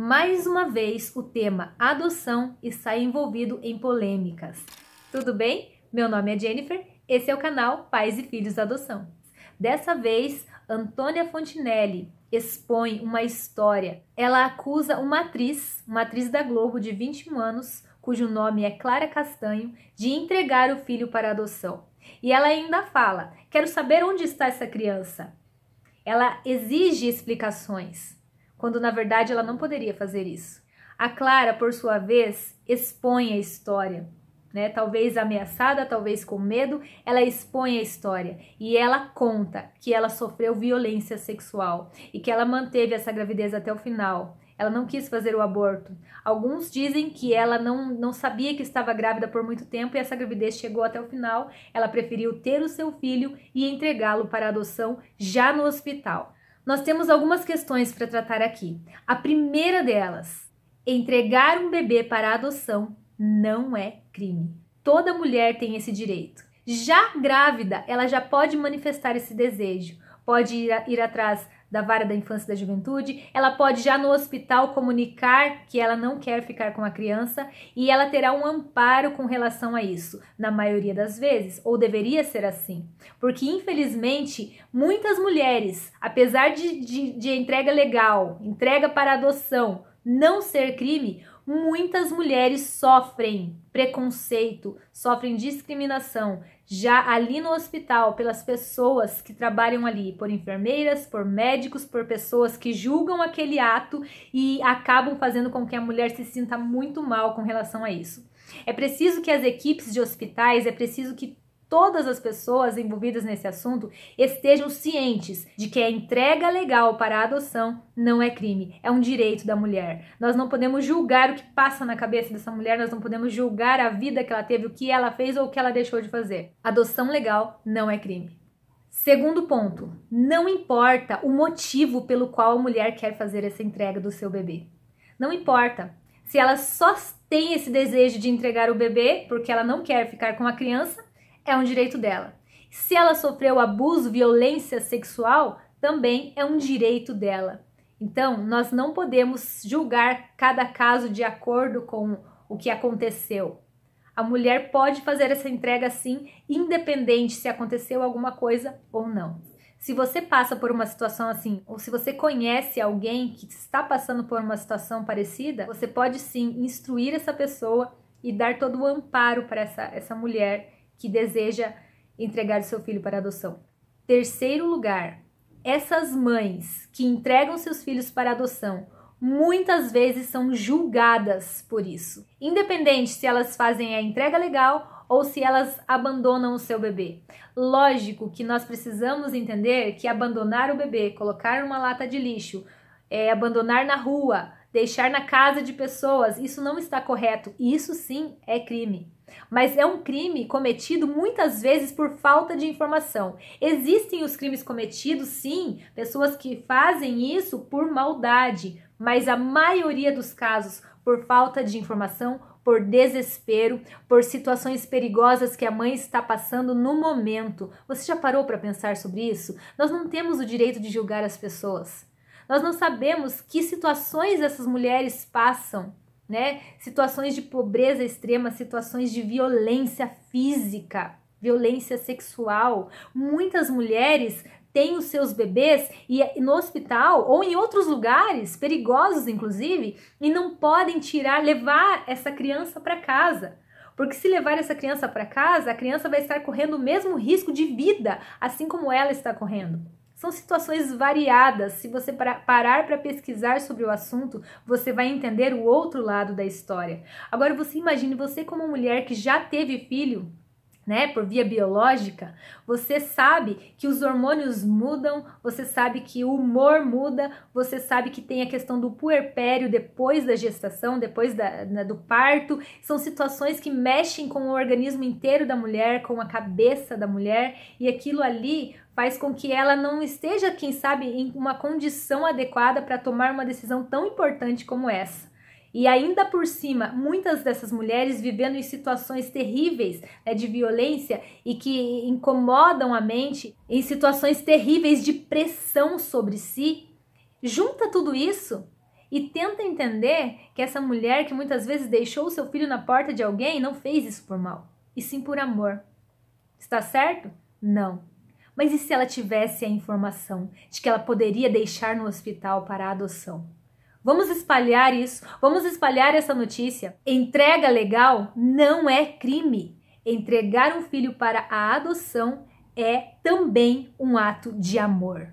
Mais uma vez, o tema adoção está envolvido em polêmicas. Tudo bem? Meu nome é Jennifer, esse é o canal Pais e Filhos da Adoção. Dessa vez, Antônia Fontinelli expõe uma história. Ela acusa uma atriz, uma atriz da Globo de 21 anos, cujo nome é Clara Castanho, de entregar o filho para adoção. E ela ainda fala: "Quero saber onde está essa criança". Ela exige explicações quando na verdade ela não poderia fazer isso. A Clara, por sua vez, expõe a história. Né? Talvez ameaçada, talvez com medo, ela expõe a história e ela conta que ela sofreu violência sexual e que ela manteve essa gravidez até o final. Ela não quis fazer o aborto. Alguns dizem que ela não, não sabia que estava grávida por muito tempo e essa gravidez chegou até o final. Ela preferiu ter o seu filho e entregá-lo para adoção já no hospital nós temos algumas questões para tratar aqui. A primeira delas: entregar um bebê para adoção não é crime. Toda mulher tem esse direito. Já grávida, ela já pode manifestar esse desejo, pode ir, a, ir atrás da vara da infância e da juventude, ela pode já no hospital comunicar que ela não quer ficar com a criança e ela terá um amparo com relação a isso, na maioria das vezes, ou deveria ser assim. Porque, infelizmente, muitas mulheres, apesar de, de, de entrega legal, entrega para adoção, não ser crime, muitas mulheres sofrem preconceito, sofrem discriminação já ali no hospital pelas pessoas que trabalham ali, por enfermeiras, por médicos, por pessoas que julgam aquele ato e acabam fazendo com que a mulher se sinta muito mal com relação a isso. É preciso que as equipes de hospitais, é preciso que todas as pessoas envolvidas nesse assunto estejam cientes de que a entrega legal para a adoção não é crime, é um direito da mulher. Nós não podemos julgar o que passa na cabeça dessa mulher, nós não podemos julgar a vida que ela teve, o que ela fez ou o que ela deixou de fazer. Adoção legal não é crime. Segundo ponto, não importa o motivo pelo qual a mulher quer fazer essa entrega do seu bebê. Não importa se ela só tem esse desejo de entregar o bebê porque ela não quer ficar com a criança é um direito dela. Se ela sofreu abuso, violência sexual, também é um direito dela. Então, nós não podemos julgar cada caso de acordo com o que aconteceu. A mulher pode fazer essa entrega sim, independente se aconteceu alguma coisa ou não. Se você passa por uma situação assim, ou se você conhece alguém que está passando por uma situação parecida, você pode sim instruir essa pessoa e dar todo o amparo para essa, essa mulher que deseja entregar seu filho para adoção. Terceiro lugar, essas mães que entregam seus filhos para adoção muitas vezes são julgadas por isso, independente se elas fazem a entrega legal ou se elas abandonam o seu bebê. Lógico que nós precisamos entender que abandonar o bebê, colocar uma lata de lixo, é, abandonar na rua, deixar na casa de pessoas, isso não está correto. Isso sim é crime. Mas é um crime cometido muitas vezes por falta de informação. Existem os crimes cometidos, sim, pessoas que fazem isso por maldade, mas a maioria dos casos por falta de informação, por desespero, por situações perigosas que a mãe está passando no momento. Você já parou para pensar sobre isso? Nós não temos o direito de julgar as pessoas. Nós não sabemos que situações essas mulheres passam né? Situações de pobreza extrema, situações de violência física, violência sexual. Muitas mulheres têm os seus bebês e no hospital ou em outros lugares perigosos inclusive e não podem tirar levar essa criança para casa. Porque se levar essa criança para casa, a criança vai estar correndo o mesmo risco de vida, assim como ela está correndo. São situações variadas. Se você parar para pesquisar sobre o assunto, você vai entender o outro lado da história. Agora você imagine você como mulher que já teve filho né, por via biológica, você sabe que os hormônios mudam, você sabe que o humor muda, você sabe que tem a questão do puerpério depois da gestação, depois da, né, do parto. São situações que mexem com o organismo inteiro da mulher, com a cabeça da mulher, e aquilo ali faz com que ela não esteja, quem sabe, em uma condição adequada para tomar uma decisão tão importante como essa. E ainda por cima, muitas dessas mulheres vivendo em situações terríveis né, de violência e que incomodam a mente, em situações terríveis de pressão sobre si. Junta tudo isso e tenta entender que essa mulher que muitas vezes deixou seu filho na porta de alguém não fez isso por mal, e sim por amor. Está certo? Não. Mas e se ela tivesse a informação de que ela poderia deixar no hospital para a adoção? Vamos espalhar isso, vamos espalhar essa notícia. Entrega legal não é crime. Entregar um filho para a adoção é também um ato de amor.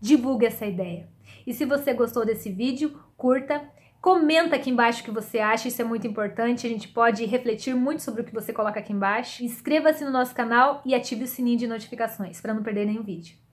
Divulgue essa ideia. E se você gostou desse vídeo, curta, Comenta aqui embaixo o que você acha, isso é muito importante. A gente pode refletir muito sobre o que você coloca aqui embaixo. Inscreva-se no nosso canal e ative o sininho de notificações para não perder nenhum vídeo.